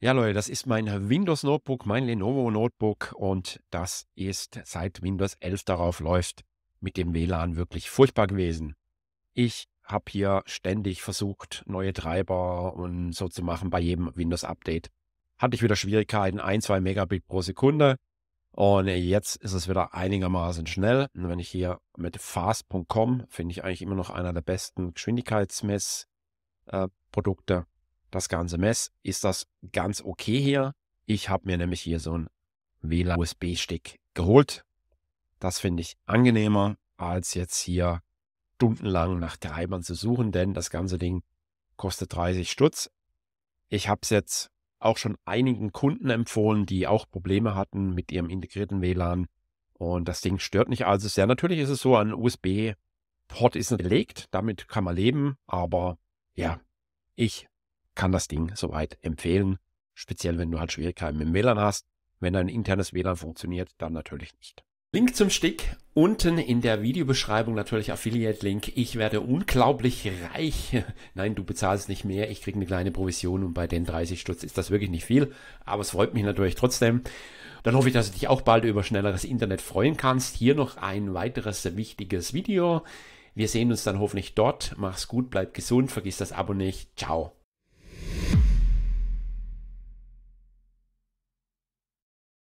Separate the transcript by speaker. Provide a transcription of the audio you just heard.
Speaker 1: Ja, Leute, das ist mein Windows Notebook, mein Lenovo Notebook und das ist seit Windows 11 darauf läuft mit dem WLAN wirklich furchtbar gewesen. Ich habe hier ständig versucht, neue Treiber und so zu machen bei jedem Windows Update. Hatte ich wieder Schwierigkeiten, ein, zwei Megabit pro Sekunde. Und jetzt ist es wieder einigermaßen schnell. Und wenn ich hier mit fast.com, finde ich eigentlich immer noch einer der besten Geschwindigkeitsmessprodukte, äh, das ganze Mess, ist das ganz okay hier. Ich habe mir nämlich hier so einen WLAN-USB-Stick geholt. Das finde ich angenehmer, als jetzt hier stundenlang nach Treibern zu suchen, denn das ganze Ding kostet 30 Stutz. Ich habe es jetzt auch schon einigen Kunden empfohlen, die auch Probleme hatten mit ihrem integrierten WLAN. Und das Ding stört nicht allzu also sehr. Natürlich ist es so, ein USB-Port ist belegt, damit kann man leben, aber ja, ich kann das Ding soweit empfehlen. Speziell, wenn du halt Schwierigkeiten mit dem WLAN hast. Wenn dein internes WLAN funktioniert, dann natürlich nicht. Link zum Stick unten in der Videobeschreibung natürlich Affiliate Link. Ich werde unglaublich reich. Nein, du bezahlst nicht mehr. Ich kriege eine kleine Provision und bei den 30 Stutz ist das wirklich nicht viel. Aber es freut mich natürlich trotzdem. Dann hoffe ich, dass du dich auch bald über schnelleres Internet freuen kannst. Hier noch ein weiteres wichtiges Video. Wir sehen uns dann hoffentlich dort. Mach's gut, bleib gesund, vergiss das Abo nicht. Ciao.